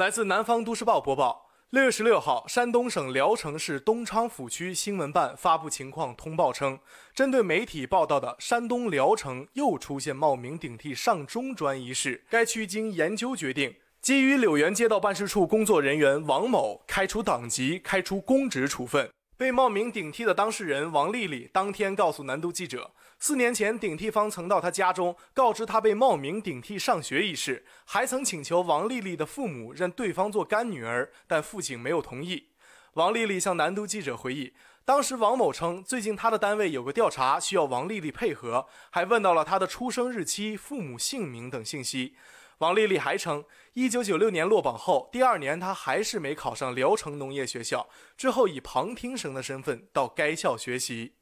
来自南方都市报播报，六月十六号，山东省聊城市东昌府区新闻办发布情况通报称，针对媒体报道的山东聊城又出现冒名顶替上中专一事，该区经研究决定，给予柳园街道办事处工作人员王某开除党籍、开除公职处分。被冒名顶替的当事人王丽丽当天告诉南都记者，四年前顶替方曾到她家中告知她被冒名顶替上学一事，还曾请求王丽丽的父母认对方做干女儿，但父亲没有同意。王丽丽向南都记者回忆，当时王某称，最近他的单位有个调查需要王丽丽配合，还问到了她的出生日期、父母姓名等信息。王丽丽还称，1996年落榜后，第二年她还是没考上聊城农业学校，之后以旁听生的身份到该校学习。